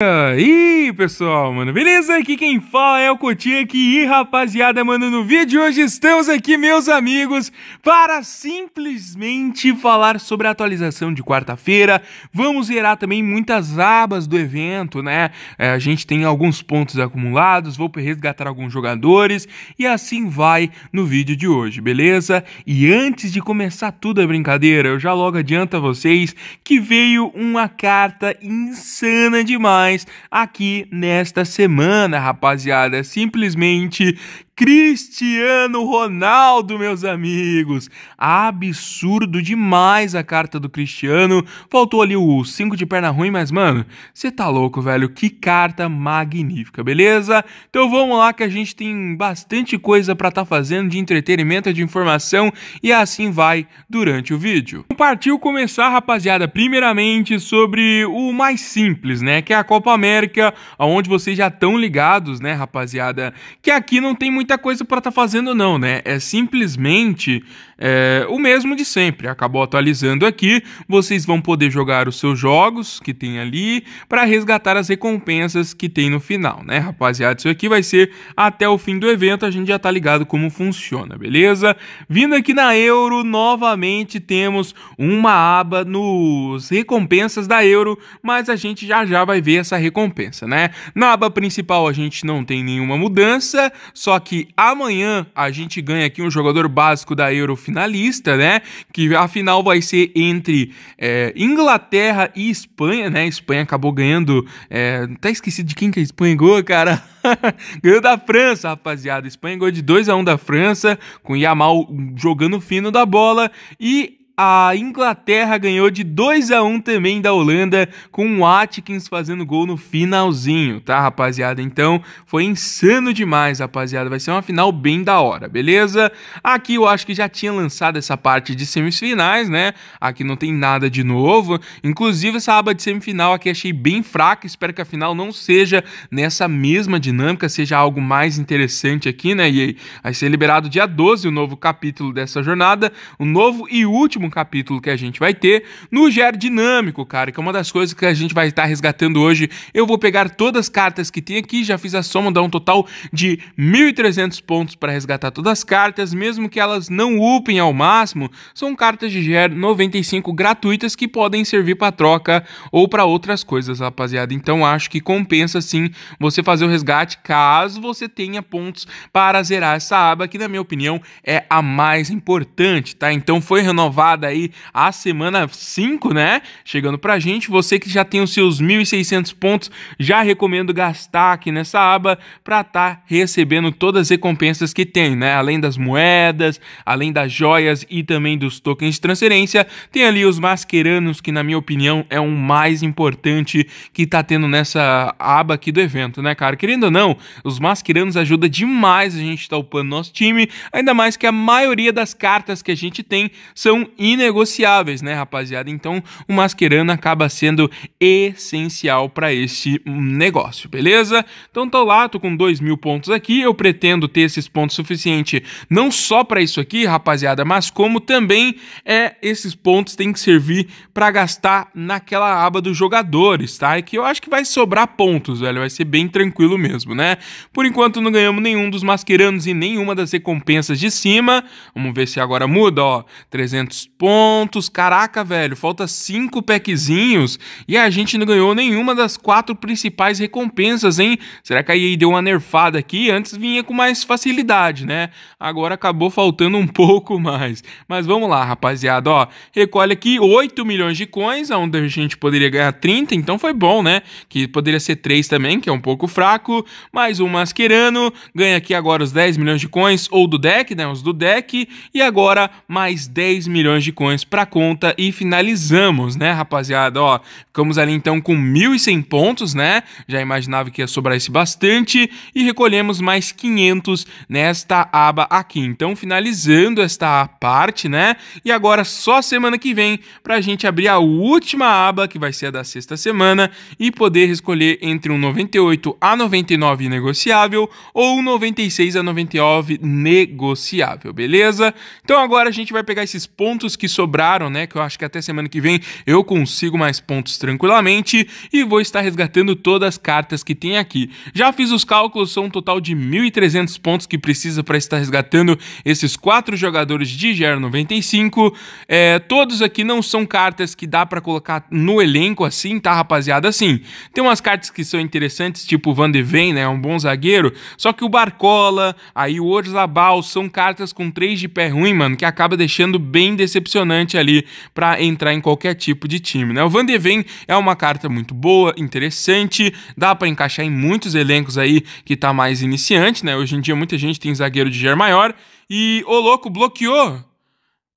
E aí, pessoal, mano, beleza? Aqui quem fala é o Cotinha aqui e rapaziada, mano, no vídeo de hoje estamos aqui, meus amigos, para simplesmente falar sobre a atualização de quarta-feira. Vamos zerar também muitas abas do evento, né? É, a gente tem alguns pontos acumulados, vou resgatar alguns jogadores e assim vai no vídeo de hoje, beleza? E antes de começar tudo a brincadeira, eu já logo adianto a vocês que veio uma carta insana demais mais aqui nesta semana, rapaziada. Simplesmente Cristiano Ronaldo, meus amigos. Absurdo demais a carta do Cristiano. Faltou ali o 5 de perna ruim, mas mano, você tá louco, velho. Que carta magnífica, beleza? Então vamos lá que a gente tem bastante coisa para tá fazendo de entretenimento, de informação e assim vai durante o vídeo. Partiu começar, rapaziada, primeiramente sobre o mais simples, né, que é a Copa América, aonde vocês já estão ligados, né, rapaziada, que aqui não tem muito muita coisa para estar tá fazendo, não, né? É simplesmente é, o mesmo de sempre. Acabou atualizando aqui, vocês vão poder jogar os seus jogos que tem ali para resgatar as recompensas que tem no final, né, rapaziada? Isso aqui vai ser até o fim do evento, a gente já tá ligado como funciona, beleza? Vindo aqui na Euro, novamente temos uma aba nos recompensas da Euro, mas a gente já já vai ver essa recompensa, né? Na aba principal a gente não tem nenhuma mudança, só que amanhã a gente ganha aqui um jogador básico da Euro finalista, né? Que a final vai ser entre é, Inglaterra e Espanha, né? A Espanha acabou ganhando. É, até esqueci de quem que a Espanha ganhou, cara. ganhou da França, rapaziada. A Espanha ganhou de 2 a 1 da França, com Yamal jogando fino da bola. E a Inglaterra ganhou de 2 a 1 também da Holanda, com o Atkins fazendo gol no finalzinho, tá, rapaziada? Então, foi insano demais, rapaziada. Vai ser uma final bem da hora, beleza? Aqui eu acho que já tinha lançado essa parte de semifinais, né? Aqui não tem nada de novo. Inclusive, essa aba de semifinal aqui achei bem fraca. Espero que a final não seja nessa mesma dinâmica, seja algo mais interessante aqui, né? E aí, vai ser liberado dia 12 o novo capítulo dessa jornada, o novo e último próximo capítulo que a gente vai ter no Gero Dinâmico, cara, que é uma das coisas que a gente vai estar resgatando hoje. Eu vou pegar todas as cartas que tem aqui, já fiz a soma, dá um total de 1.300 pontos para resgatar todas as cartas, mesmo que elas não upem ao máximo, são cartas de GER 95 gratuitas que podem servir para troca ou para outras coisas, rapaziada. Então acho que compensa sim você fazer o resgate caso você tenha pontos para zerar essa aba, que na minha opinião é a mais importante, tá? Então foi renovada chegada aí a semana 5, né? Chegando pra gente. Você que já tem os seus 1.600 pontos, já recomendo gastar aqui nessa aba pra tá recebendo todas as recompensas que tem, né? Além das moedas, além das joias e também dos tokens de transferência, tem ali os masqueranos, que na minha opinião é o um mais importante que tá tendo nessa aba aqui do evento, né, cara? Querendo ou não, os masqueranos ajudam demais a gente tá upando nosso time, ainda mais que a maioria das cartas que a gente tem são inegociáveis, né, rapaziada? Então, o Mascherano acaba sendo essencial para esse negócio, beleza? Então, tô lá, tô com 2 mil pontos aqui. Eu pretendo ter esses pontos suficiente não só para isso aqui, rapaziada, mas como também é esses pontos têm que servir para gastar naquela aba dos jogadores, tá? E que eu acho que vai sobrar pontos, velho. Vai ser bem tranquilo mesmo, né? Por enquanto, não ganhamos nenhum dos Mascheranos e nenhuma das recompensas de cima. Vamos ver se agora muda, ó. 300 pontos. Caraca, velho, falta cinco packzinhos e a gente não ganhou nenhuma das quatro principais recompensas, hein? Será que a EA deu uma nerfada aqui? Antes vinha com mais facilidade, né? Agora acabou faltando um pouco mais. Mas vamos lá, rapaziada, ó. Recolhe aqui 8 milhões de coins, onde a gente poderia ganhar 30, então foi bom, né? Que poderia ser 3 também, que é um pouco fraco. Mais um Mascherano, ganha aqui agora os 10 milhões de coins, ou do deck, né? Os do deck. E agora mais 10 milhões de Dogecoins para conta e finalizamos, né, rapaziada? Ó, ficamos ali então com 1.100 pontos, né? Já imaginava que ia sobrar esse bastante e recolhemos mais 500 nesta aba aqui. Então, finalizando esta parte, né? E agora só semana que vem para a gente abrir a última aba, que vai ser a da sexta semana, e poder escolher entre um 98 a 99 negociável ou um 96 a 99 negociável, beleza? Então agora a gente vai pegar esses pontos que sobraram, né? Que eu acho que até semana que vem eu consigo mais pontos tranquilamente. E vou estar resgatando todas as cartas que tem aqui. Já fiz os cálculos, são um total de 1.300 pontos que precisa para estar resgatando esses quatro jogadores de Gero 95. É, todos aqui não são cartas que dá para colocar no elenco assim, tá, rapaziada? Assim, tem umas cartas que são interessantes, tipo o Van de Ven, né? um bom zagueiro. Só que o Barcola, aí o Orzabal, são cartas com 3 de pé ruim, mano, que acaba deixando bem decepcionado decepcionante ali para entrar em qualquer tipo de time, né? O Van de Ven é uma carta muito boa, interessante, dá para encaixar em muitos elencos aí que tá mais iniciante, né? Hoje em dia muita gente tem zagueiro de ger maior e o louco bloqueou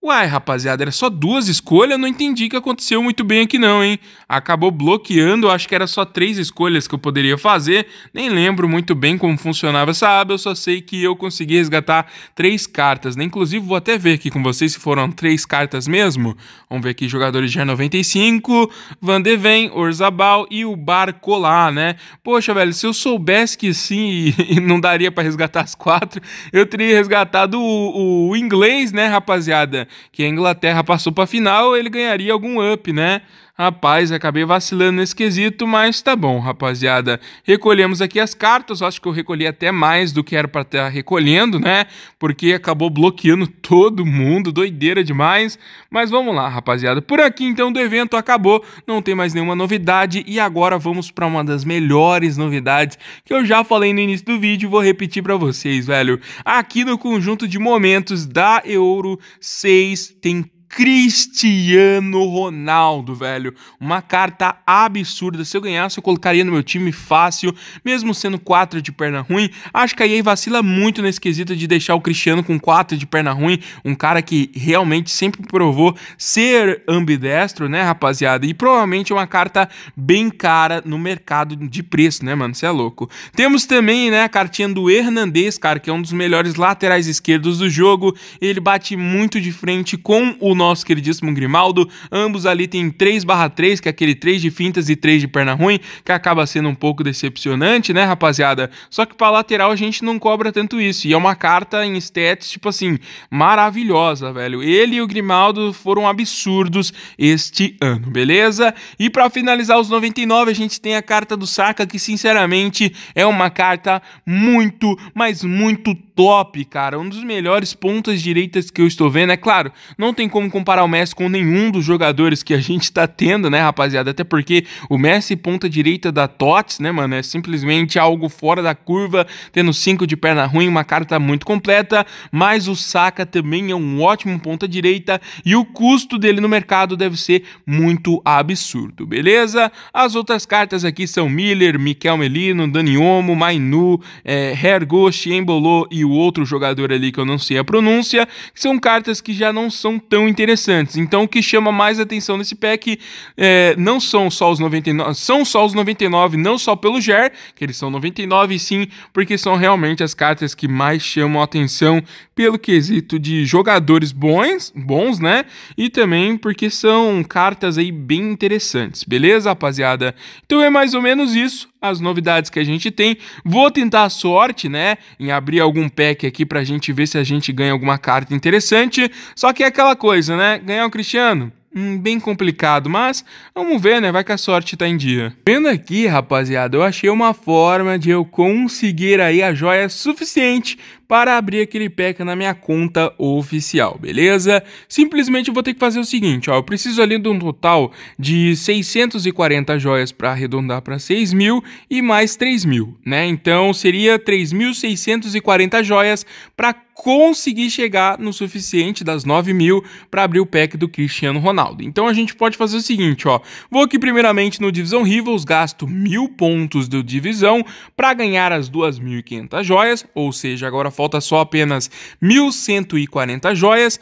Uai, rapaziada, era só duas escolhas? Não entendi o que aconteceu muito bem aqui não, hein? Acabou bloqueando, acho que era só três escolhas que eu poderia fazer. Nem lembro muito bem como funcionava essa aba, eu só sei que eu consegui resgatar três cartas. Né? Inclusive, vou até ver aqui com vocês se foram três cartas mesmo. Vamos ver aqui, jogadores de 95, Van de Ven, Orzabal e o Barcolá, né? Poxa, velho, se eu soubesse que sim e não daria para resgatar as quatro, eu teria resgatado o, o inglês, né, rapaziada? que a Inglaterra passou para a final, ele ganharia algum up, né? Rapaz, acabei vacilando nesse quesito, mas tá bom, rapaziada. Recolhemos aqui as cartas, acho que eu recolhi até mais do que era para estar tá recolhendo, né? Porque acabou bloqueando todo mundo, doideira demais. Mas vamos lá, rapaziada. Por aqui então do evento acabou, não tem mais nenhuma novidade e agora vamos para uma das melhores novidades que eu já falei no início do vídeo, vou repetir para vocês, velho. Aqui no conjunto de momentos da Euro 6 tem Cristiano Ronaldo, velho. Uma carta absurda. Se eu ganhasse, eu colocaria no meu time fácil, mesmo sendo 4 de perna ruim. Acho que a EA vacila muito nesse quesito de deixar o Cristiano com 4 de perna ruim, um cara que realmente sempre provou ser ambidestro, né, rapaziada? E provavelmente é uma carta bem cara no mercado de preço, né, mano? Você é louco. Temos também, né, a cartinha do Hernandes, cara, que é um dos melhores laterais esquerdos do jogo. Ele bate muito de frente com o nosso queridíssimo Grimaldo. Ambos ali tem 3 barra 3, que é aquele 3 de fintas e 3 de perna ruim, que acaba sendo um pouco decepcionante, né, rapaziada? Só que pra lateral a gente não cobra tanto isso. E é uma carta em stats, tipo assim, maravilhosa, velho. Ele e o Grimaldo foram absurdos este ano, beleza? E para finalizar os 99, a gente tem a carta do Saka, que sinceramente é uma carta muito, mas muito top, cara. Um dos melhores pontas direitas que eu estou vendo. É claro, não tem como comparar o Messi com nenhum dos jogadores que a gente está tendo, né, rapaziada? Até porque o Messi ponta direita da Tots, né, mano? É simplesmente algo fora da curva, tendo cinco de perna ruim, uma carta tá muito completa. Mas o Saka também é um ótimo ponta direita e o custo dele no mercado deve ser muito absurdo, beleza? As outras cartas aqui são Miller, Miquel Melino, Dani Mainu, é, eh, Hergoshi, Embolo e e o outro jogador ali que eu não sei a pronúncia, são cartas que já não são tão interessantes. Então o que chama mais atenção nesse pack é, não são só os 99, são só os 99, não só pelo GER, que eles são 99 sim, porque são realmente as cartas que mais chamam atenção pelo quesito de jogadores bons, bons, né? E também porque são cartas aí bem interessantes, beleza, rapaziada? Então é mais ou menos isso as novidades que a gente tem. Vou tentar a sorte, né, em abrir algum pack aqui pra gente ver se a gente ganha alguma carta interessante. Só que é aquela coisa, né, ganhar o Cristiano hum, bem complicado, mas vamos ver, né? Vai que a sorte tá em dia. Vendo aqui, rapaziada, eu achei uma forma de eu conseguir aí a joia suficiente para abrir aquele PECA na minha conta oficial, beleza? Simplesmente eu vou ter que fazer o seguinte, ó, eu preciso ali de um total de 640 joias para arredondar para 6 mil e mais 3 mil, né? Então seria 3.640 joias para conseguir chegar no suficiente das 9 mil para abrir o pack do Cristiano Ronaldo. Então a gente pode fazer o seguinte, ó. Vou aqui primeiramente no Divisão Rivals, gasto mil pontos do Divisão para ganhar as 2.500 joias, ou seja, agora falta só apenas 1.140 joias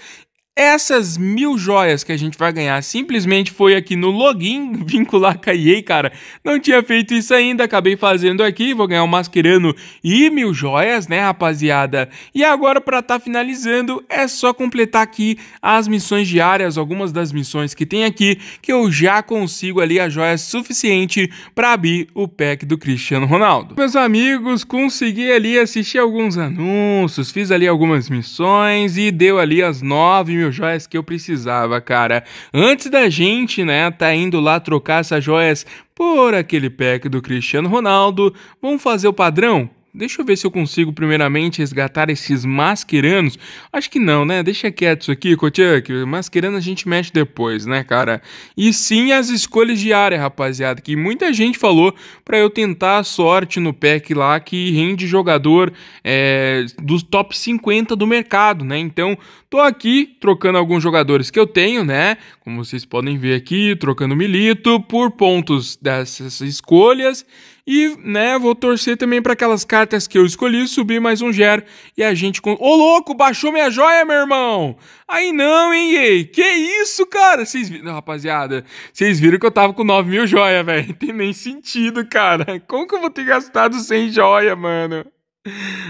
essas mil joias que a gente vai ganhar simplesmente foi aqui no login, vincular com a EA, cara. Não tinha feito isso ainda, acabei fazendo aqui, vou ganhar o um Mascherano e mil joias, né, rapaziada? E agora, pra tá finalizando, é só completar aqui as missões diárias, algumas das missões que tem aqui, que eu já consigo ali a joia suficiente pra abrir o pack do Cristiano Ronaldo. Meus amigos, consegui ali assistir alguns anúncios, fiz ali algumas missões e deu ali as nove mil mil joias que eu precisava, cara. Antes da gente, né, tá indo lá trocar essas joias por aquele pack do Cristiano Ronaldo, vamos fazer o padrão? Deixa eu ver se eu consigo primeiramente resgatar esses masqueranos. Acho que não, né? Deixa quieto isso aqui, Kotiak. Masquerano a gente mexe depois, né, cara? E sim as escolhas de área, rapaziada, que muita gente falou para eu tentar a sorte no pack lá que rende jogador é, dos top 50 do mercado, né? Então, tô aqui trocando alguns jogadores que eu tenho, né? Como vocês podem ver aqui, trocando Milito por pontos dessas escolhas e, né, vou torcer também para aquelas cartas que eu escolhi, subir mais um GER e a gente... Ô, louco, baixou minha joia, meu irmão! Aí não, hein, Yei? Que isso, cara? Vocês viram... Rapaziada, vocês viram que eu tava com 9 mil joia, velho. Tem nem sentido, cara. Como que eu vou ter gastado 100 joia, mano?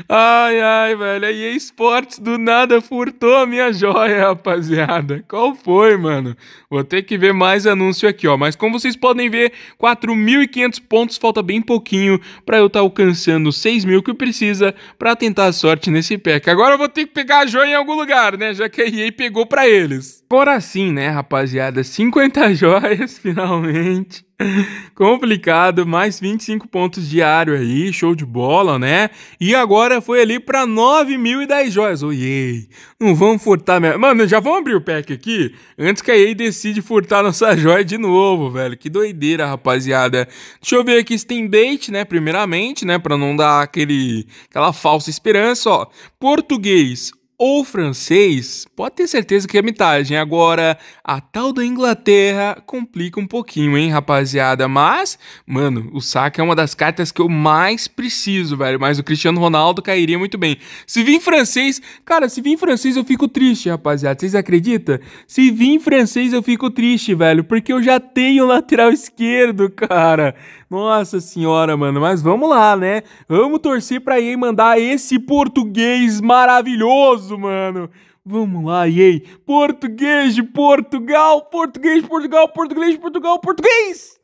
Ai, ai, velho, a EA Sports do nada furtou a minha joia, rapaziada. Qual foi, mano? Vou ter que ver mais anúncio aqui, ó. Mas como vocês podem ver, 4.500 pontos, falta bem pouquinho pra eu estar tá alcançando 6.000 que precisa pra tentar a sorte nesse pack. Agora eu vou ter que pegar a joia em algum lugar, né? Já que a EA pegou pra eles. Agora sim, né, rapaziada? 50 joias, finalmente. Complicado, mais 25 pontos diário aí, show de bola, né? E agora foi ali pra 9.010 joias. Oiê, não vamos furtar mesmo. Mano, já vamos abrir o pack aqui antes que a EA decide furtar nossa joia de novo, velho. Que doideira, rapaziada. Deixa eu ver aqui se tem bait, né? Primeiramente, né? Pra não dar aquele, aquela falsa esperança, ó. Português, ou francês, pode ter certeza que é mitagem. Agora, a tal da Inglaterra complica um pouquinho, hein, rapaziada? Mas, mano, o Saka é uma das cartas que eu mais preciso, velho. Mas o Cristiano Ronaldo cairia muito bem. Se vir em francês, cara, se vir em francês eu fico triste, rapaziada. Vocês acreditam? Se vir em francês eu fico triste, velho, porque eu já tenho lateral esquerdo, cara. Nossa senhora, mano, mas vamos lá, né? Vamos torcer pra EA mandar esse português maravilhoso, mano. Vamos lá, EA. Português de Portugal, português de Portugal, português de Portugal, português!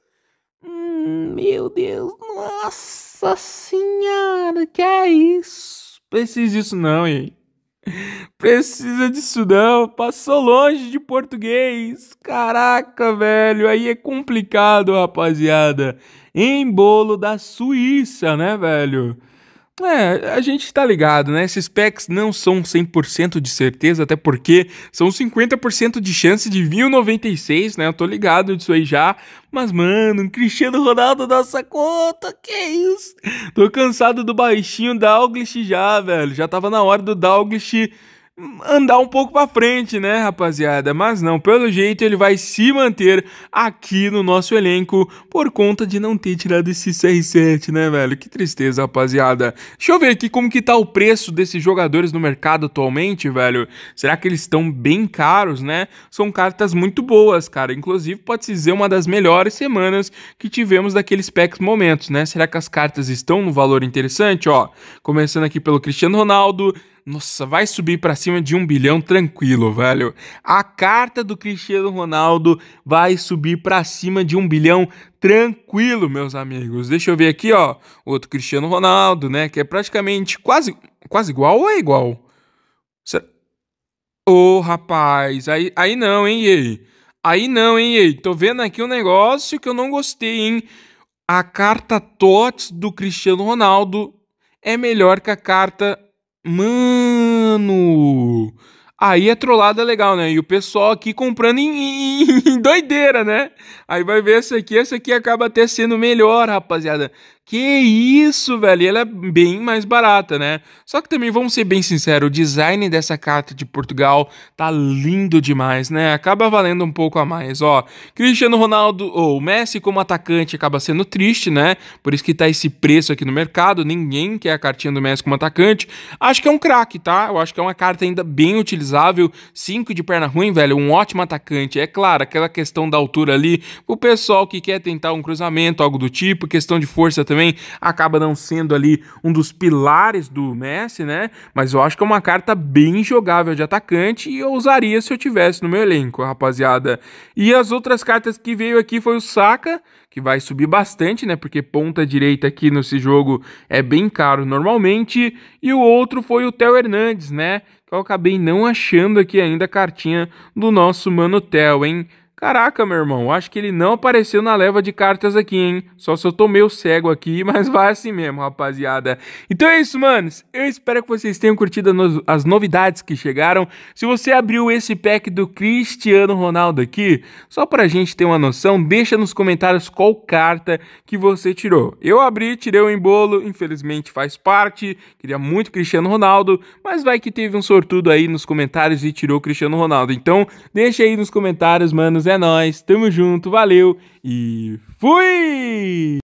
Hum, meu Deus, nossa senhora, que é isso? Preciso disso não, EA. Precisa disso não, passou longe de português. Caraca, velho, aí é complicado, rapaziada. Em bolo da Suíça, né, velho? É, a gente tá ligado, né? Esses packs não são 100% de certeza, até porque são 50% de chance de 1096, né? Eu tô ligado disso aí já. Mas, mano, Cristiano Ronaldo nossa conta, que isso? Tô cansado do baixinho Douglas já, velho. Já tava na hora do Dalglish andar um pouco para frente, né, rapaziada? Mas não, pelo jeito ele vai se manter aqui no nosso elenco por conta de não ter tirado esse CR7, né, velho? Que tristeza, rapaziada. Deixa eu ver aqui como que tá o preço desses jogadores no mercado atualmente, velho. Será que eles estão bem caros, né? São cartas muito boas, cara. Inclusive, pode-se dizer uma das melhores semanas que tivemos daqueles packs momentos, né? Será que as cartas estão no valor interessante, ó? Começando aqui pelo Cristiano Ronaldo, nossa, vai subir para cima de um bilhão tranquilo, velho. A carta do Cristiano Ronaldo vai subir para cima de um bilhão tranquilo, meus amigos. Deixa eu ver aqui, ó. Outro Cristiano Ronaldo, né? Que é praticamente quase, quase igual ou é igual? Ô, oh, rapaz, aí, aí não, hein, EA? Aí não, hein, EA? Tô vendo aqui um negócio que eu não gostei, hein? A carta TOTS do Cristiano Ronaldo é melhor que a carta Mano! Aí é trollada legal, né? E o pessoal aqui comprando em, em, em doideira, né? Aí vai ver essa aqui, essa aqui acaba até sendo melhor, rapaziada. Que isso, velho! ela é bem mais barata, né? Só que também, vamos ser bem sinceros, o design dessa carta de Portugal tá lindo demais, né? Acaba valendo um pouco a mais, ó. Cristiano Ronaldo ou Messi como atacante acaba sendo triste, né? Por isso que tá esse preço aqui no mercado, ninguém quer a cartinha do Messi como atacante. Acho que é um craque, tá? Eu acho que é uma carta ainda bem utilizável, 5 de perna ruim, velho, um ótimo atacante. É claro, aquela questão da altura ali, o pessoal que quer tentar um cruzamento, algo do tipo, questão de força também também acaba não sendo ali um dos pilares do Messi, né? Mas eu acho que é uma carta bem jogável de atacante e eu usaria se eu tivesse no meu elenco, rapaziada. E as outras cartas que veio aqui foi o Saka, que vai subir bastante, né? Porque ponta direita aqui nesse jogo é bem caro normalmente. E o outro foi o Theo Hernandes, né? Que eu acabei não achando aqui ainda a cartinha do nosso Mano Theo, hein? Caraca, meu irmão, acho que ele não apareceu na leva de cartas aqui, hein? Só se eu tomei o cego aqui, mas vai assim mesmo, rapaziada. Então é isso, manos. Eu espero que vocês tenham curtido as novidades que chegaram. Se você abriu esse pack do Cristiano Ronaldo aqui, só pra gente ter uma noção, deixa nos comentários qual carta que você tirou. Eu abri, tirei o embolo, infelizmente faz parte. Queria muito Cristiano Ronaldo, mas vai que teve um sortudo aí nos comentários e tirou Cristiano Ronaldo. Então, deixa aí nos comentários, manos é nós, tamo junto, valeu e fui!